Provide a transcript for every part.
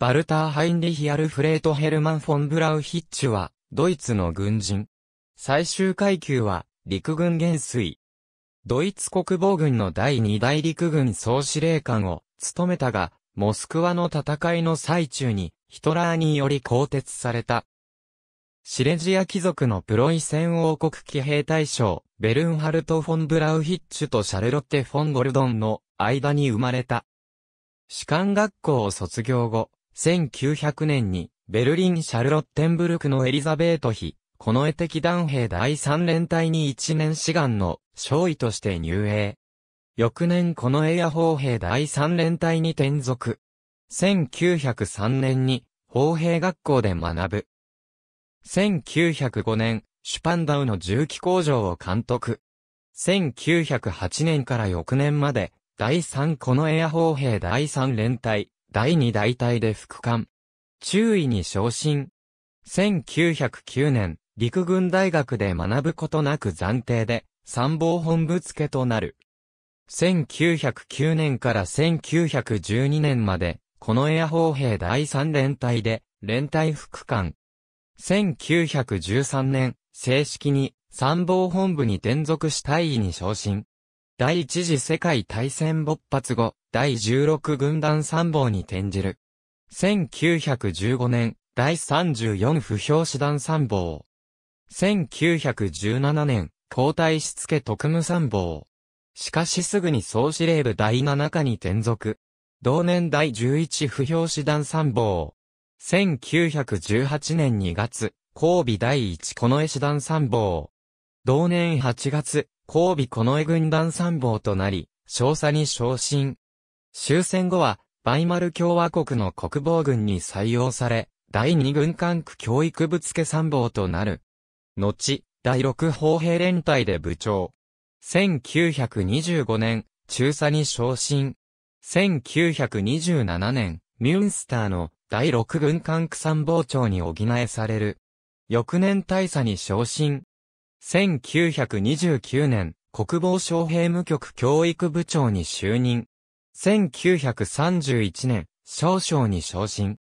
バルター・ハインリヒ・アルフレート・ヘルマン・フォン・ブラウヒッチュは、ドイツの軍人。最終階級は、陸軍元帥。ドイツ国防軍の第二大陸軍総司令官を、務めたが、モスクワの戦いの最中に、ヒトラーにより更迭された。シレジア貴族のプロイセン王国騎兵大将、ベルンハルト・フォン・ブラウヒッチュとシャルロッテ・フォン・ゴルドンの間に生まれた。士官学校を卒業後、1900年に、ベルリン・シャルロッテンブルクのエリザベート妃、この絵的男兵第三連隊に一年志願の少尉として入営。翌年この絵や砲兵第三連隊に転属。1903年に、砲兵学校で学ぶ。1905年、シュパンダウの重機工場を監督。1908年から翌年まで、第3このエア砲兵第3連隊、第二大隊で副官。中尉に昇進。1909年、陸軍大学で学ぶことなく暫定で、参謀本部付となる。1909年から1912年まで、このエア砲兵第3連隊で、連隊副官。1913年、正式に参謀本部に転属し大位に昇進。第一次世界大戦勃発後、第16軍団参謀に転じる。1915年、第34不評師団参謀。1917年、交代しつけ特務参謀。しかしすぐに総司令部第7課に転属。同年第11不評師団参謀。1918年2月、交尾第1の絵師団参謀。同年8月、神戸近衛軍団参謀となり、少佐に昇進。終戦後は、バイマル共和国の国防軍に採用され、第二軍管区教育部付参謀となる。後、第六砲兵連隊で部長。1925年、中佐に昇進。1927年、ミュンスターの第六軍管区参謀長に補えされる。翌年大佐に昇進。1929年、国防省兵務局教育部長に就任。1931年、少将に昇進。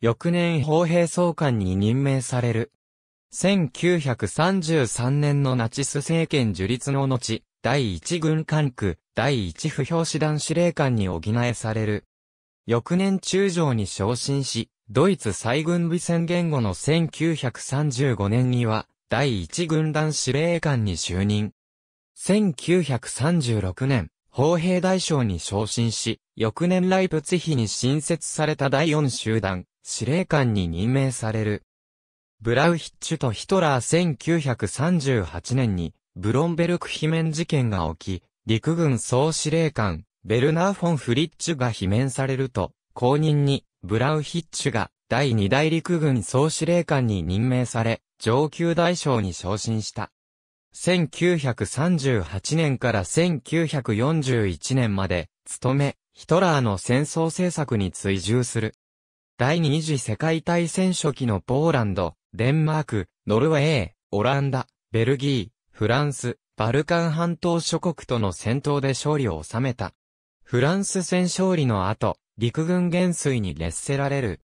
翌年砲兵総監に任命される。1933年のナチス政権樹立の後、第一軍管区、第一不評師団司令官に補えされる。翌年中将に昇進し、ドイツ再軍備宣言後の1935年には、第1軍団司令官に就任。1936年、砲兵大将に昇進し、翌年ライプツヒに新設された第4集団、司令官に任命される。ブラウヒッチュとヒトラー1938年に、ブロンベルク罷免事件が起き、陸軍総司令官、ベルナー・フォン・フリッチュが罷免されると、後任に、ブラウヒッチュが第2大陸軍総司令官に任命され、上級大将に昇進した。1938年から1941年まで、務め、ヒトラーの戦争政策に追従する。第二次世界大戦初期のポーランド、デンマーク、ノルウェー、オランダ、ベルギー、フランス、バルカン半島諸国との戦闘で勝利を収めた。フランス戦勝利の後、陸軍元帥に劣せられる。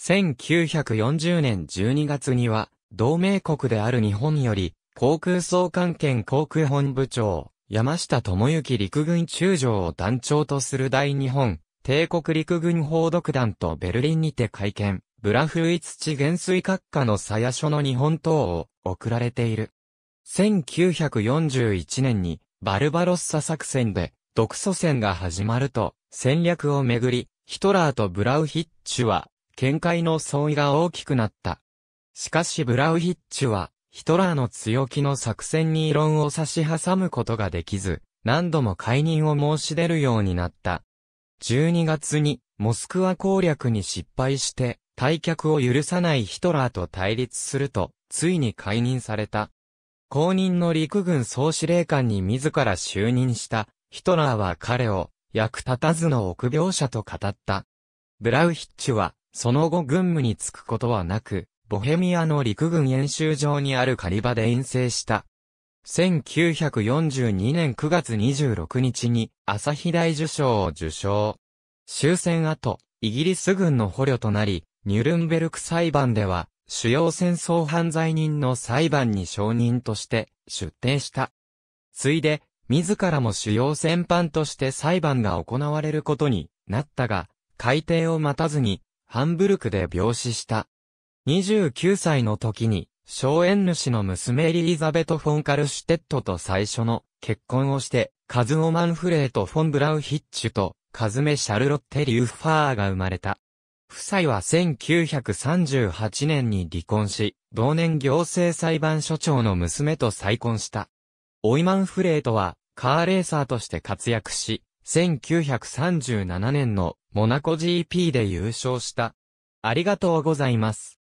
1940年12月には、同盟国である日本より、航空総監兼航空本部長、山下智之陸軍中将を団長とする大日本、帝国陸軍報独団とベルリンにて会見、ブラフイツ地元水閣下の鞘所の日本等を送られている。1941年に、バルバロッサ作戦で、独ソ戦が始まると、戦略をめぐり、ヒトラーとブラウヒッチュは、見解の相違が大きくなった。しかしブラウヒッチュは、ヒトラーの強気の作戦に異論を差し挟むことができず、何度も解任を申し出るようになった。12月に、モスクワ攻略に失敗して、退却を許さないヒトラーと対立すると、ついに解任された。公認の陸軍総司令官に自ら就任した、ヒトラーは彼を、役立たずの臆病者と語った。ブラウヒッチュは、その後軍務に就くことはなく、ボヘミアの陸軍演習場にある狩場で遠征した。1942年9月26日に朝日大受賞を受賞。終戦後、イギリス軍の捕虜となり、ニュルンベルク裁判では、主要戦争犯罪人の裁判に証人として出廷した。ついで、自らも主要戦犯として裁判が行われることになったが、改定を待たずに、ハンブルクで病死した。29歳の時に、荘園主の娘エリザベト・フォン・カルシュテットと最初の結婚をして、カズオ・マンフレート・フォン・ブラウヒッチュと、カズメ・シャルロッテ・リューファーが生まれた。夫妻は1938年に離婚し、同年行政裁判所長の娘と再婚した。オイマンフレートは、カーレーサーとして活躍し、1937年のモナコ GP で優勝した。ありがとうございます。